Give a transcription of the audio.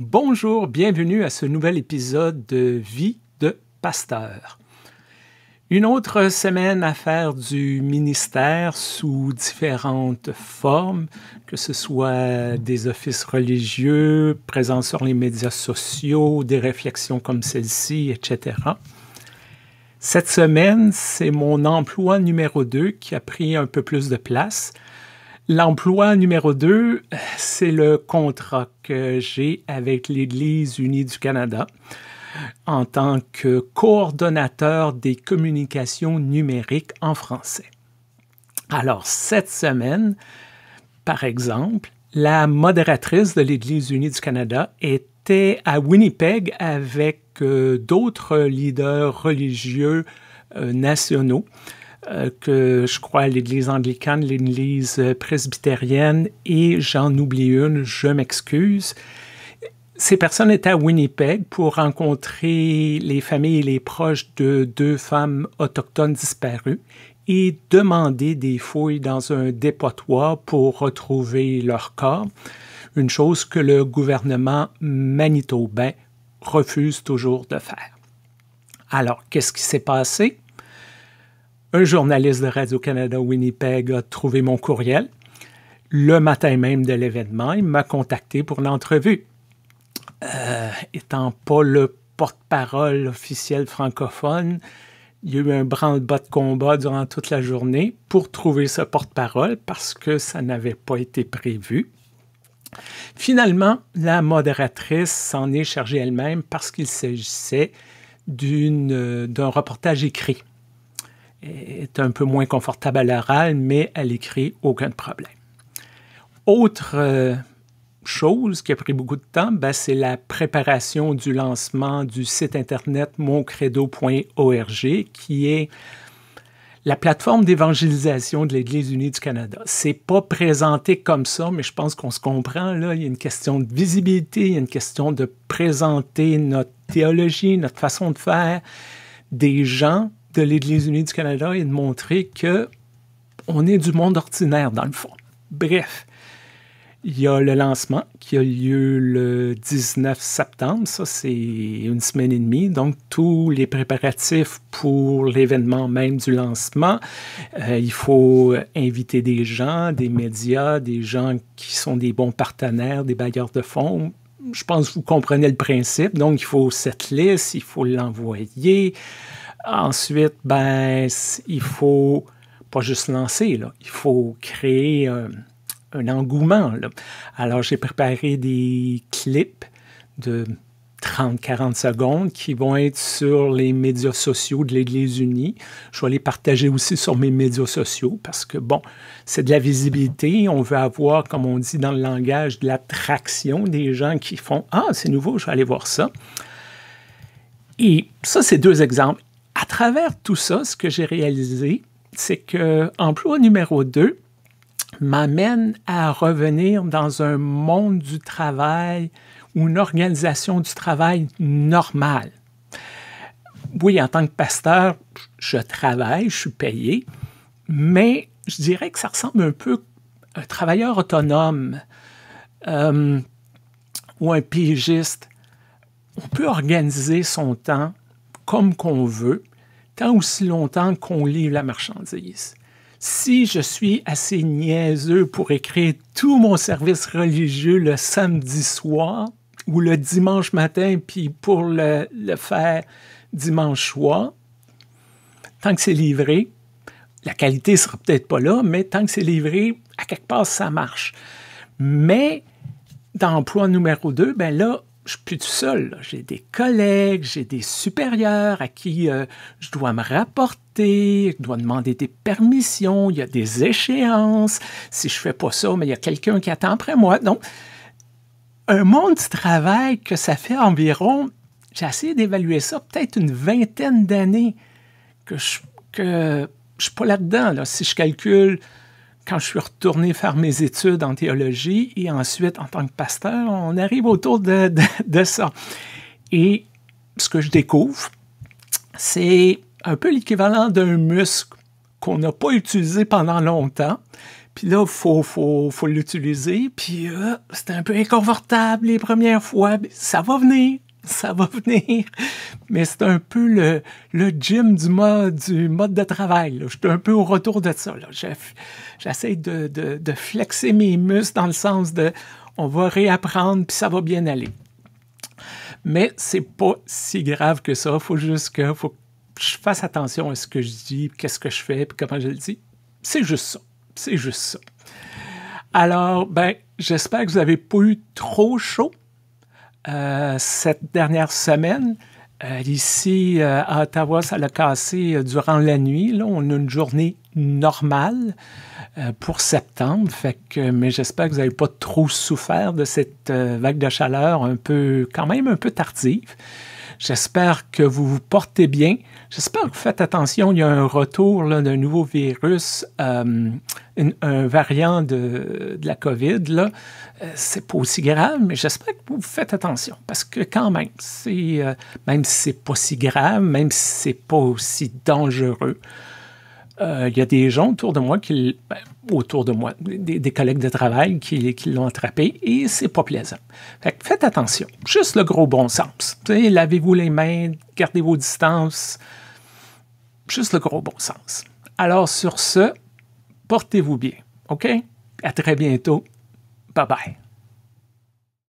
Bonjour, bienvenue à ce nouvel épisode de Vie de pasteur. Une autre semaine à faire du ministère sous différentes formes, que ce soit des offices religieux, présents sur les médias sociaux, des réflexions comme celle-ci, etc. Cette semaine, c'est mon emploi numéro 2 qui a pris un peu plus de place. L'emploi numéro deux, c'est le contrat que j'ai avec l'Église unie du Canada en tant que coordonnateur des communications numériques en français. Alors, cette semaine, par exemple, la modératrice de l'Église unie du Canada était à Winnipeg avec euh, d'autres leaders religieux euh, nationaux euh, que je crois l'Église anglicane, l'Église euh, presbytérienne et j'en oublie une, je m'excuse. Ces personnes étaient à Winnipeg pour rencontrer les familles et les proches de deux femmes autochtones disparues et demander des fouilles dans un dépotoir pour retrouver leur corps, une chose que le gouvernement manitobain refuse toujours de faire. Alors, qu'est-ce qui s'est passé? Un journaliste de Radio-Canada Winnipeg a trouvé mon courriel. Le matin même de l'événement, il m'a contacté pour l'entrevue. Euh, étant pas le porte-parole officiel francophone, il y a eu un branle-bas de combat durant toute la journée pour trouver ce porte-parole parce que ça n'avait pas été prévu. Finalement, la modératrice s'en est chargée elle-même parce qu'il s'agissait euh, d'un reportage écrit est un peu moins confortable à l'oral, mais elle l'écrit, aucun problème. Autre euh, chose qui a pris beaucoup de temps, ben, c'est la préparation du lancement du site internet moncredo.org, qui est la plateforme d'évangélisation de l'Église unie du Canada. C'est pas présenté comme ça, mais je pense qu'on se comprend. Là. Il y a une question de visibilité, il y a une question de présenter notre théologie, notre façon de faire des gens de l'Église unie du Canada et de montrer que on est du monde ordinaire, dans le fond. Bref, il y a le lancement qui a lieu le 19 septembre. Ça, c'est une semaine et demie. Donc, tous les préparatifs pour l'événement même du lancement. Euh, il faut inviter des gens, des médias, des gens qui sont des bons partenaires, des bailleurs de fonds. Je pense que vous comprenez le principe. Donc, il faut cette liste, il faut l'envoyer. Ensuite, ben, il faut pas juste lancer, là, il faut créer euh, un, engouement. Alors, j'ai préparé des clips de 30-40 secondes qui vont être sur les médias sociaux de l'Église unie. Je vais les partager aussi sur mes médias sociaux parce que, bon, c'est de la visibilité. On veut avoir, comme on dit dans le langage, de l'attraction des gens qui font Ah, c'est nouveau, je vais aller voir ça. Et ça, c'est deux exemples à travers tout ça, ce que j'ai réalisé, c'est que emploi numéro 2 m'amène à revenir dans un monde du travail ou une organisation du travail normale. Oui, en tant que pasteur, je travaille, je suis payé, mais je dirais que ça ressemble un peu à un travailleur autonome euh, ou un piégiste. On peut organiser son temps comme qu'on veut, tant aussi longtemps qu'on livre la marchandise. Si je suis assez niaiseux pour écrire tout mon service religieux le samedi soir ou le dimanche matin, puis pour le, faire dimanche soir, tant que c'est livré, la qualité ne sera peut-être pas là, mais tant que c'est livré, à quelque part, ça marche. Mais dans d'emploi numéro 2, ben là, je suis plus tout seul. J'ai des collègues, j'ai des supérieurs à qui euh, je dois me rapporter, je dois demander des permissions, il y a des échéances. Si je fais pas ça, mais il y a quelqu'un qui attend après moi. Donc, un monde du travail que ça fait environ, j'ai essayé d'évaluer ça, peut-être une vingtaine d'années que je que je suis pas là-dedans. Si je calcule quand je suis retourné faire mes études en théologie et ensuite en tant que pasteur, on arrive autour de, ça. Et ce que je découvre, c'est un peu l'équivalent d'un muscle qu'on n'a pas utilisé pendant longtemps. Puis là, il faut, l'utiliser. Puis euh, c'était un peu inconfortable les premières fois. ça va venir ça va venir. Mais c'est un peu le, gym du mode, du mode de travail. Je suis un peu au retour de ça. J'essaie de, de, flexer mes muscles dans le sens de on va réapprendre puis ça va bien aller. Mais c'est pas si grave que ça. Faut juste que, faut que je fasse attention à ce que je dis, qu'est-ce que je fais, puis comment je le dis. C'est juste ça. C'est juste ça. Alors, ben, j'espère que vous n'avez pas eu trop chaud. Euh, cette dernière semaine. Euh, ici, euh, à Ottawa, ça l'a cassé durant la nuit. Là, on a une journée normale pour septembre. Fait que, mais j'espère que vous n'avez pas trop souffert de cette vague de chaleur un peu, quand même un peu tardive. J'espère que vous vous portez bien. J'espère que vous faites attention. Il y a un retour d'un nouveau virus, euh, un variant de, la COVID. Euh, c'est pas aussi grave, mais j'espère que vous faites attention. Parce que quand même, euh, même si c'est pas si grave, même si c'est pas aussi dangereux, euh, il y a des gens autour de moi, qui, ben, autour de moi, des, collègues de travail qui, l'ont attrapé et c'est pas plaisant. faites attention, juste le gros bon sens. Lavez-vous les mains, gardez vos distances, juste le gros bon sens. Alors sur ce, portez-vous bien, OK? À très bientôt. Bye bye.